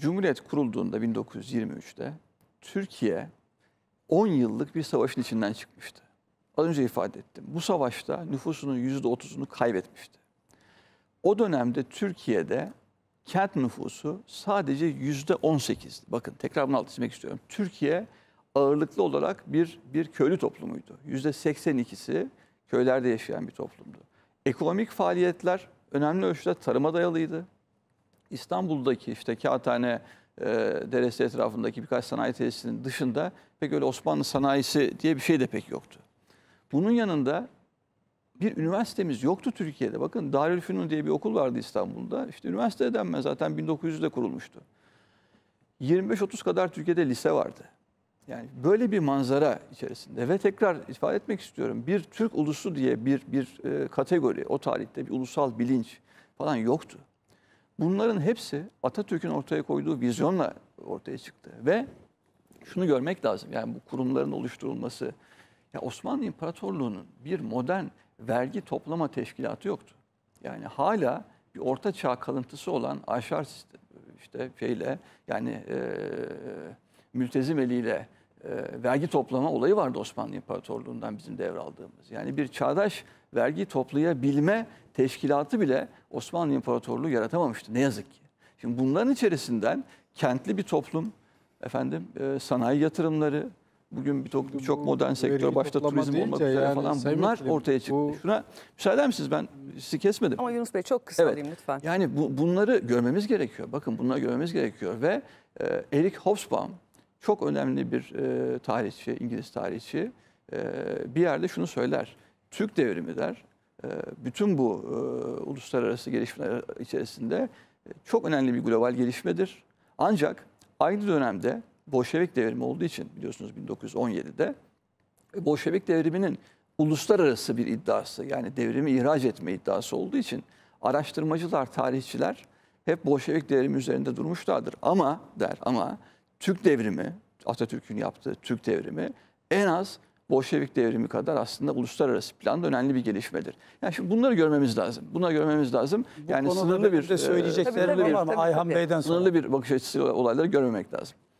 Cumhuriyet kurulduğunda 1923'te Türkiye 10 yıllık bir savaşın içinden çıkmıştı. Az önce ifade ettim. Bu savaşta nüfusunun %30'unu kaybetmişti. O dönemde Türkiye'de kent nüfusu sadece %18. Bakın tekrar bunu altı çizmek istiyorum. Türkiye ağırlıklı olarak bir, bir köylü toplumuydu. %82'si köylerde yaşayan bir toplumdu. Ekonomik faaliyetler önemli ölçüde tarıma dayalıydı. İstanbul'daki işte Kağıthane e, Deresi etrafındaki birkaç sanayi tesisinin dışında pek öyle Osmanlı sanayisi diye bir şey de pek yoktu. Bunun yanında bir üniversitemiz yoktu Türkiye'de. Bakın Darülfünun diye bir okul vardı İstanbul'da. İşte üniversite denmez zaten 1900'de kurulmuştu. 25-30 kadar Türkiye'de lise vardı. Yani böyle bir manzara içerisinde ve tekrar ifade etmek istiyorum. Bir Türk ulusu diye bir bir e, kategori o tarihte bir ulusal bilinç falan yoktu. Bunların hepsi Atatürk'ün ortaya koyduğu vizyonla ortaya çıktı. Ve şunu görmek lazım. Yani bu kurumların oluşturulması. Ya Osmanlı İmparatorluğu'nun bir modern vergi toplama teşkilatı yoktu. Yani hala bir orta çağ kalıntısı olan aşar sistemi, işte şeyle yani e, mültezim eliyle e, vergi toplama olayı vardı Osmanlı İmparatorluğu'ndan bizim devraldığımız. Yani bir çağdaş vergi toplayabilme teşkilatı bile Osmanlı İmparatorluğu yaratamamıştı ne yazık ki. Şimdi bunların içerisinden kentli bir toplum, efendim e, sanayi yatırımları, bugün birçok bir çok modern sektör başta turizm olmak üzere yani, falan bunlar ortaya çıktı. Bu... Şuna müsaade misiniz ben sizi kesmedim. Ama Yunus Bey çok kısa evet. olayım lütfen. Yani bu, bunları görmemiz gerekiyor. Bakın bunları görmemiz gerekiyor ve e, Eric Hobsbawm çok önemli bir e, tarihçi, İngiliz tarihçi e, bir yerde şunu söyler. Türk devrimi der ee, bütün bu e, uluslararası gelişmeler içerisinde e, çok önemli bir global gelişmedir. Ancak aynı dönemde Bolşevik devrimi olduğu için biliyorsunuz 1917'de e, Bolşevik devriminin uluslararası bir iddiası yani devrimi ihraç etme iddiası olduğu için araştırmacılar, tarihçiler hep Bolşevik devrimi üzerinde durmuşlardır. Ama der ama Türk devrimi, Atatürk'ün yaptığı Türk devrimi en az Bolşevik devrimi kadar aslında uluslararası planda önemli bir gelişmedir. Yani şimdi bunları görmemiz lazım. bunu görmemiz lazım. Bu yani sınırlı bir de söyleyeceklerim e, var ama Ayhan Bey'den sonra. Sınırlı bir bakış açısı olayları görmemek lazım.